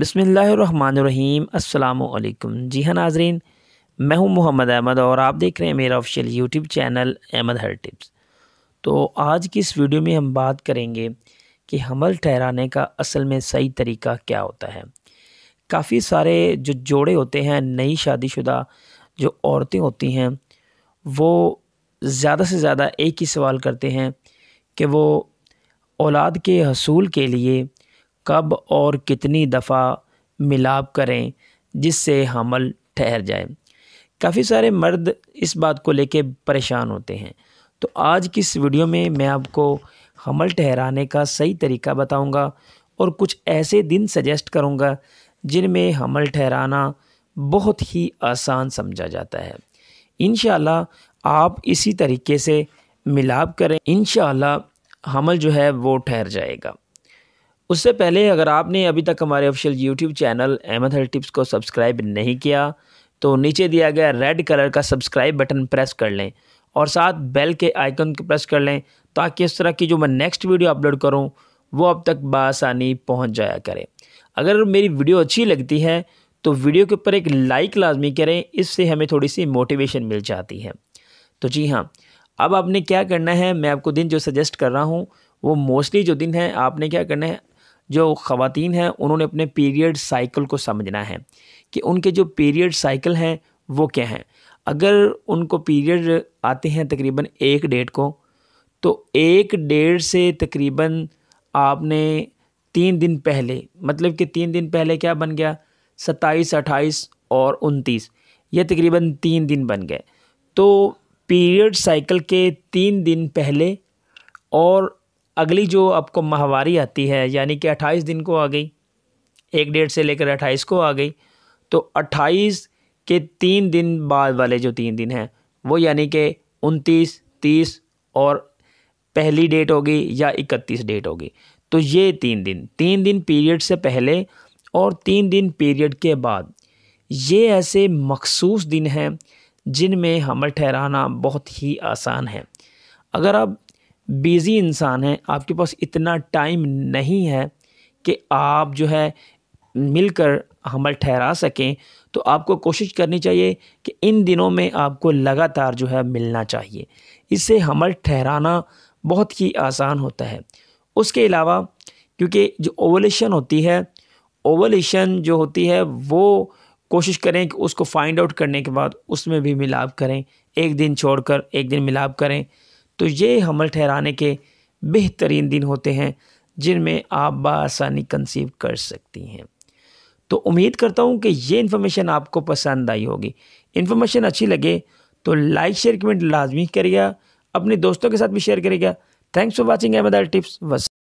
बसमीम् अल्लाम जी हाँ नाजरीन मैं हूँ मोहम्मद अहमद और आप देख रहे हैं मेरा ऑफिशियल यूट्यूब चैनल अहमद हर टिप्स तो आज की इस वीडियो में हम बात करेंगे कि हमल ठहराने का असल में सही तरीका क्या होता है काफ़ी सारे जो जोड़े होते हैं नई शादीशुदा जो औरतें होती हैं वो ज़्यादा से ज़्यादा एक ही सवाल करते हैं कि वो औलाद के हसूल के लिए कब और कितनी दफ़ा मिलाप करें जिससे हमल ठहर जाए काफ़ी सारे मर्द इस बात को लेके परेशान होते हैं तो आज की इस वीडियो में मैं आपको हमल ठहराने का सही तरीका बताऊंगा और कुछ ऐसे दिन सजेस्ट करूंगा जिनमें हमल ठहराना बहुत ही आसान समझा जाता है इन आप इसी तरीके से मिलाप करें इन हमल जो है वो ठहर जाएगा उससे पहले अगर आपने अभी तक हमारे ऑफिशियल यूट्यूब चैनल अहमद हल टिप्स को सब्सक्राइब नहीं किया तो नीचे दिया गया रेड कलर का सब्सक्राइब बटन प्रेस कर लें और साथ बेल के आइकन को प्रेस कर लें ताकि इस तरह की जो मैं नेक्स्ट वीडियो अपलोड करूं वो अब तक बसानी पहुंच जाया करें अगर मेरी वीडियो अच्छी लगती है तो वीडियो के ऊपर एक लाइक लाजमी करें इससे हमें थोड़ी सी मोटिवेशन मिल जाती है तो जी हाँ अब आपने क्या करना है मैं आपको दिन जो सजेस्ट कर रहा हूँ वो मोस्टली जो दिन है आपने क्या करना है जो ख़वान हैं उन्होंने अपने पीरियड साइकिल को समझना है कि उनके जो पीरियड साइकिल हैं वो क्या हैं अगर उनको पीरियड आते हैं तकरीबन एक डेट को तो एक डेढ़ से तकरीबन आपने तीन दिन पहले मतलब कि तीन दिन पहले क्या बन गया सत्ताईस अट्ठाईस और उनतीस ये तकरीबन तीन दिन बन गए तो पीरियड साइकिल के तीन दिन पहले और अगली जो आपको माहवारी आती है यानी कि अट्ठाईस दिन को आ गई एक डेट से लेकर अट्ठाईस को आ गई तो अट्ठाईस के तीन दिन बाद वाले जो तीन दिन हैं वो यानी कि उनतीस तीस और पहली डेट होगी या इकतीस डेट होगी तो ये तीन दिन तीन दिन पीरियड से पहले और तीन दिन पीरियड के बाद ये ऐसे मखसूस दिन हैं जिनमें हमल ठहराना बहुत ही आसान है अगर आप बिज़ी इंसान हैं आपके पास इतना टाइम नहीं है कि आप जो है मिलकर हमल ठहरा सकें तो आपको कोशिश करनी चाहिए कि इन दिनों में आपको लगातार जो है मिलना चाहिए इससे हमल ठहराना बहुत ही आसान होता है उसके अलावा क्योंकि जो ओवलेशन होती है ओवलेशन जो होती है वो कोशिश करें कि उसको फाइंड आउट करने के बाद उसमें भी मिलाप करें एक दिन छोड़कर एक दिन मिलाप करें तो ये हमल ठहराने के बेहतरीन दिन होते हैं जिनमें आप बसानी कंसीव कर सकती हैं तो उम्मीद करता हूँ कि ये इन्फॉर्मेशन आपको पसंद आई होगी इन्फॉर्मेशन अच्छी लगे तो लाइक शेयर कमेंट लाजमी करिएगा अपने दोस्तों के साथ भी शेयर करिएगा thanks for watching Ahmed tips वस